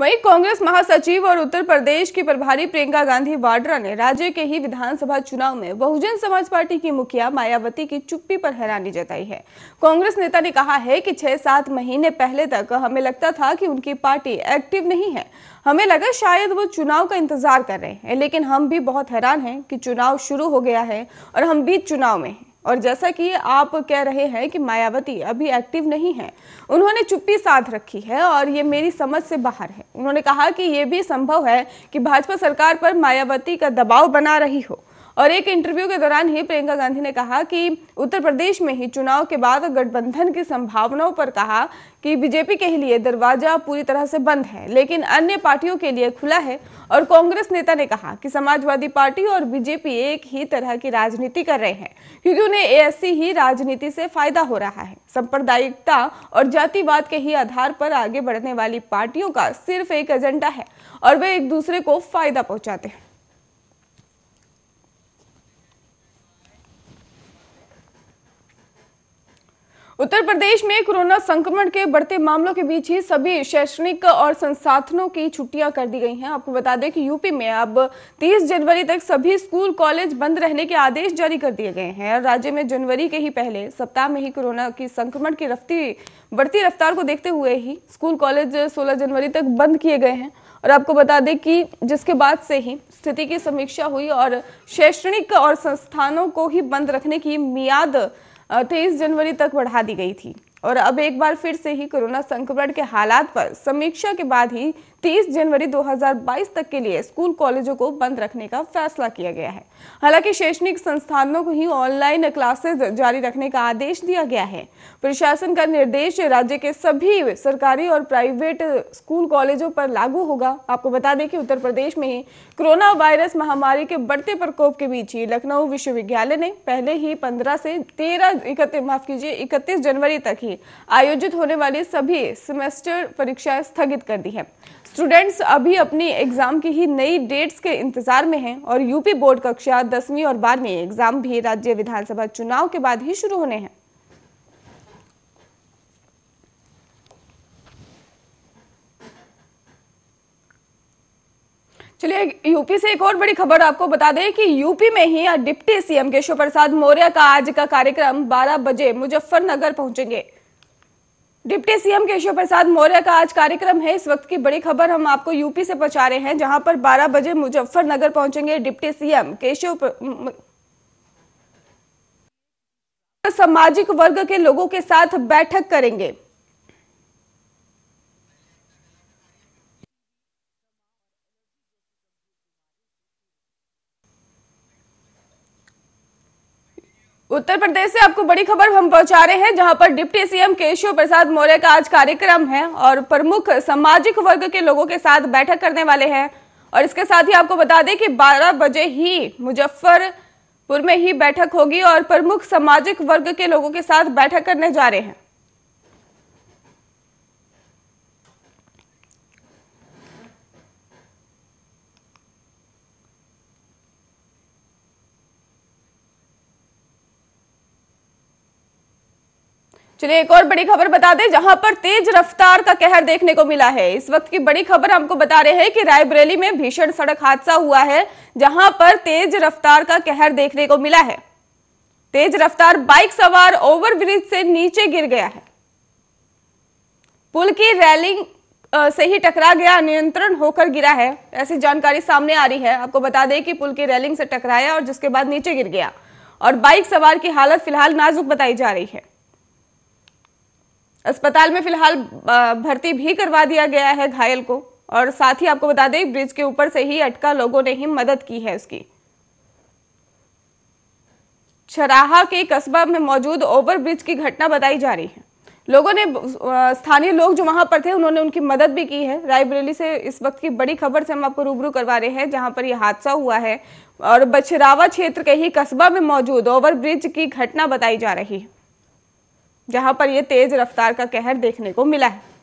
वहीं कांग्रेस महासचिव और उत्तर प्रदेश की प्रभारी प्रियंका गांधी वाड्रा ने राज्य के ही विधानसभा चुनाव में बहुजन समाज पार्टी की मुखिया मायावती की चुप्पी पर हैरानी जताई है कांग्रेस नेता ने कहा है कि छह सात महीने पहले तक हमें लगता था कि उनकी पार्टी एक्टिव नहीं है हमें लगा शायद वो चुनाव का इंतजार कर रहे हैं लेकिन हम भी बहुत हैरान हैं कि चुनाव शुरू हो गया है और हम भी चुनाव में हैं और जैसा कि आप कह रहे हैं कि मायावती अभी एक्टिव नहीं है उन्होंने चुप्पी साध रखी है और ये मेरी समझ से बाहर है उन्होंने कहा कि ये भी संभव है कि भाजपा सरकार पर मायावती का दबाव बना रही हो और एक इंटरव्यू के दौरान ही प्रियंका गांधी ने कहा कि उत्तर प्रदेश में ही चुनाव के बाद गठबंधन की संभावनाओं पर कहा कि बीजेपी के लिए दरवाजा पूरी तरह से बंद है लेकिन अन्य पार्टियों के लिए खुला है और कांग्रेस नेता ने कहा कि समाजवादी पार्टी और बीजेपी एक ही तरह की राजनीति कर रहे हैं क्योंकि उन्हें ऐसी ही राजनीति से फायदा हो रहा है सांप्रदायिकता और जातिवाद के ही आधार पर आगे बढ़ने वाली पार्टियों का सिर्फ एक एजेंडा है और वे एक दूसरे को फायदा पहुंचाते हैं उत्तर प्रदेश में कोरोना संक्रमण के बढ़ते मामलों के बीच ही सभी शैक्षणिक और संसाधनों की छुट्टियां कर दी गई हैं आपको बता दें कि यूपी में अब 30 जनवरी तक सभी स्कूल कॉलेज बंद रहने के आदेश जारी कर दिए गए हैं राज्य में जनवरी के ही पहले सप्ताह में ही कोरोना की संक्रमण की रफ्ती बढ़ती रफ्तार को देखते हुए ही स्कूल कॉलेज सोलह जनवरी तक बंद किए गए हैं और आपको बता दें कि जिसके बाद से ही स्थिति की समीक्षा हुई और शैक्षणिक और संस्थानों को ही बंद रखने की मियाद तेईस जनवरी तक बढ़ा दी गई थी और अब एक बार फिर से ही कोरोना संक्रमण के हालात पर समीक्षा के बाद ही 30 जनवरी 2022 तक के लिए स्कूल कॉलेजों को बंद रखने का फैसला किया गया है हालांकि शैक्षणिक संस्थानों को ही ऑनलाइन क्लासेस जारी रखने का आदेश दिया गया है प्रशासन का निर्देश राज्य के सभी सरकारी और प्राइवेट स्कूल कॉलेजों पर लागू होगा आपको बता दें कि उत्तर प्रदेश में ही कोरोना वायरस महामारी के बढ़ते प्रकोप के बीच ही लखनऊ विश्वविद्यालय ने पहले ही पंद्रह से तेरह माफ कीजिए इकतीस जनवरी तक ही आयोजित होने वाली सभी सेमेस्टर परीक्षाएं स्थगित कर दी है स्टूडेंट्स अभी अपनी एग्ज़ाम की ही नई डेट्स के इंतज़ार में हैं और यूपी बोर्ड कक्षा दसवीं और बारहवीं एग्ज़ाम भी राज्य विधानसभा चुनाव के बाद ही शुरू होने हैं चलिए यूपी से एक और बड़ी खबर आपको बता दें कि यूपी में ही डिप्टी सीएम केशव प्रसाद मौर्य का आज का कार्यक्रम 12 बजे मुजफ्फरनगर पहुंचेंगे डिप्टी सीएम केशव प्रसाद मौर्य का आज कार्यक्रम है इस वक्त की बड़ी खबर हम आपको यूपी से पहुंचा रहे हैं जहां पर 12 बजे मुजफ्फरनगर पहुंचेंगे डिप्टी सीएम केशव सामाजिक वर्ग के लोगों के साथ बैठक करेंगे उत्तर प्रदेश से आपको बड़ी खबर हम पहुंचा रहे हैं जहां पर डिप्टी सीएम केशव प्रसाद मौर्य का आज कार्यक्रम है और प्रमुख सामाजिक वर्ग के लोगों के साथ बैठक करने वाले हैं और इसके साथ ही आपको बता दें कि 12 बजे ही मुजफ्फरपुर में ही बैठक होगी और प्रमुख सामाजिक वर्ग के लोगों के साथ बैठक करने जा रहे हैं चलिए एक और बड़ी खबर बता दें जहां पर तेज रफ्तार का कहर देखने को मिला है इस वक्त की बड़ी खबर हमको बता रहे हैं कि रायबरेली में भीषण सड़क हादसा हुआ है जहां पर तेज रफ्तार का कहर देखने को मिला है तेज रफ्तार बाइक सवार ओवरब्रिज से नीचे गिर गया है पुल की रैलिंग से ही टकरा गया नियंत्रण होकर गिरा है ऐसी जानकारी सामने आ रही है आपको बता दें कि पुल की रैलिंग से टकराया और जिसके बाद नीचे गिर गया और बाइक सवार की हालत फिलहाल नाजुक बताई जा रही है अस्पताल में फिलहाल भर्ती भी करवा दिया गया है घायल को और साथ ही आपको बता दें ब्रिज के ऊपर से ही अटका लोगों ने ही मदद की है उसकी छराहा के कस्बा में मौजूद ओवरब्रिज की घटना बताई जा रही है लोगों ने स्थानीय लोग जो वहां पर थे उन्होंने उनकी मदद भी की है रायबरेली से इस वक्त की बड़ी खबर से हम आपको रूबरू करवा रहे हैं जहां पर यह हादसा हुआ है और बछरावा क्षेत्र के ही कस्बा में मौजूद ओवरब्रिज की घटना बताई जा रही है जहां पर यह तेज रफ्तार का कहर देखने को मिला है